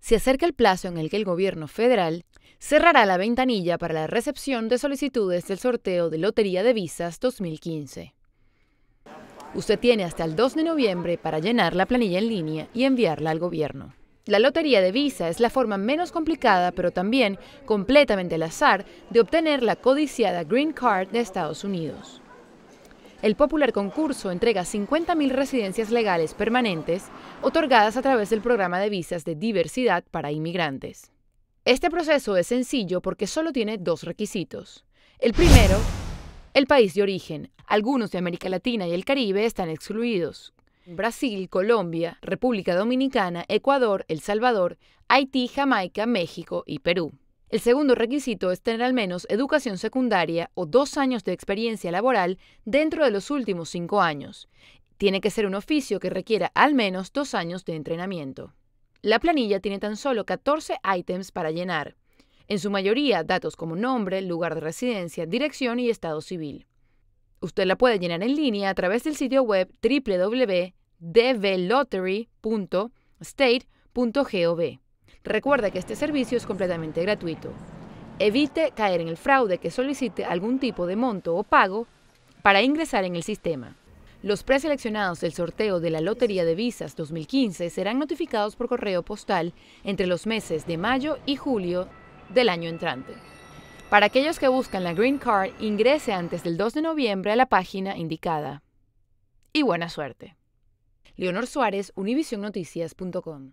se acerca el plazo en el que el gobierno federal cerrará la ventanilla para la recepción de solicitudes del sorteo de Lotería de Visas 2015. Usted tiene hasta el 2 de noviembre para llenar la planilla en línea y enviarla al gobierno. La lotería de visa es la forma menos complicada, pero también completamente al azar, de obtener la codiciada Green Card de Estados Unidos. El popular concurso entrega 50.000 residencias legales permanentes otorgadas a través del programa de visas de diversidad para inmigrantes. Este proceso es sencillo porque solo tiene dos requisitos. El primero, el país de origen. Algunos de América Latina y el Caribe están excluidos. Brasil, Colombia, República Dominicana, Ecuador, El Salvador, Haití, Jamaica, México y Perú. El segundo requisito es tener al menos educación secundaria o dos años de experiencia laboral dentro de los últimos cinco años. Tiene que ser un oficio que requiera al menos dos años de entrenamiento. La planilla tiene tan solo 14 ítems para llenar, en su mayoría datos como nombre, lugar de residencia, dirección y estado civil. Usted la puede llenar en línea a través del sitio web www.dvlottery.state.gov. Recuerda que este servicio es completamente gratuito. Evite caer en el fraude que solicite algún tipo de monto o pago para ingresar en el sistema. Los preseleccionados del sorteo de la Lotería de Visas 2015 serán notificados por correo postal entre los meses de mayo y julio del año entrante. Para aquellos que buscan la Green Card, ingrese antes del 2 de noviembre a la página indicada. Y buena suerte. Leonor Suárez, univisionnoticias.com